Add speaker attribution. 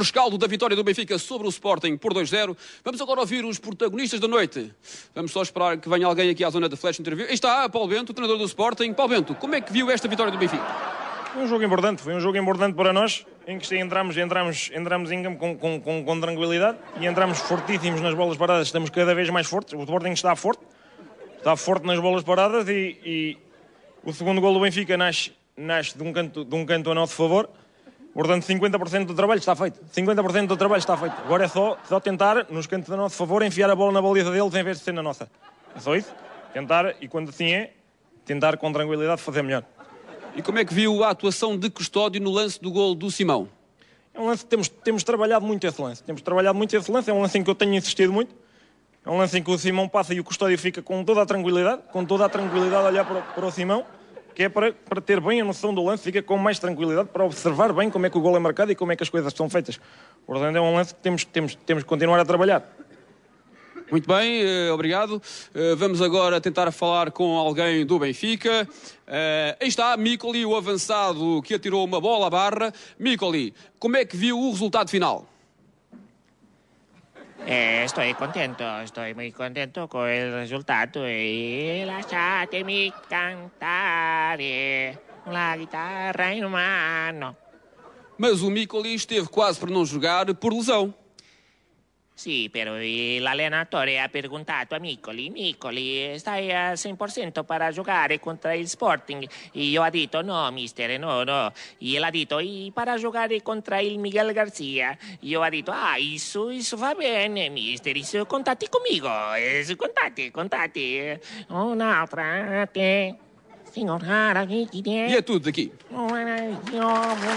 Speaker 1: rescaldo da vitória do Benfica sobre o Sporting por 2-0. Vamos agora ouvir os protagonistas da noite. Vamos só esperar que venha alguém aqui à zona da flash interview. Aí está Paulo Bento, treinador do Sporting. Paulo Bento, como é que viu esta vitória do Benfica?
Speaker 2: Foi um jogo importante, foi um jogo importante para nós, em que entramos, entramos, entramos em campo com, com, com, com tranquilidade e entramos fortíssimos nas bolas paradas, estamos cada vez mais fortes, o Sporting está forte, está forte nas bolas paradas e, e o segundo gol do Benfica nasce, nasce de, um canto, de um canto a nosso favor. Portanto, 50% do trabalho está feito. 50% do trabalho está feito. Agora é só, só tentar, nos cantos a nosso favor, enfiar a bola na baliza deles em vez de ser na nossa. É só isso. Tentar, e quando assim é, tentar com tranquilidade fazer melhor.
Speaker 1: E como é que viu a atuação de Custódio no lance do gol do Simão?
Speaker 2: É um lance que temos, temos trabalhado muito esse lance. Temos trabalhado muito esse lance, é um lance em que eu tenho insistido muito. É um lance em que o Simão passa e o Custódio fica com toda a tranquilidade, com toda a tranquilidade a olhar para, para o Simão que é para, para ter bem a noção do lance, fica com mais tranquilidade para observar bem como é que o gol é marcado e como é que as coisas são feitas. Portanto, é um lance que temos, temos, temos que continuar a trabalhar.
Speaker 1: Muito bem, eh, obrigado. Eh, vamos agora tentar falar com alguém do Benfica. Eh, aí está Micoli, o avançado que atirou uma bola à barra. Micoli, como é que viu o resultado final?
Speaker 3: Eh, estoy contento, estoy muy contento con el resultado y lásate mi cantar eh, la guitarra em mano. Mas o Mikoli esteve quase para não jogar por lesão. Sì, però eh, l'allenatore ha preguntato a Miccoli, Miccoli, stai al 100% per giocare contro il Sporting? E Io ho detto no, mister, no, no. E Gliel'ha detto, per giocare contro il Miguel Garzia. Io ho detto, ah, isso, isso va bene, mister, isso, contatti conmigo, isso, contatti, contatti. Un'altra, a eh, te. Signor Hara, chi ti è? Eh. Io
Speaker 1: tu, chi? Io...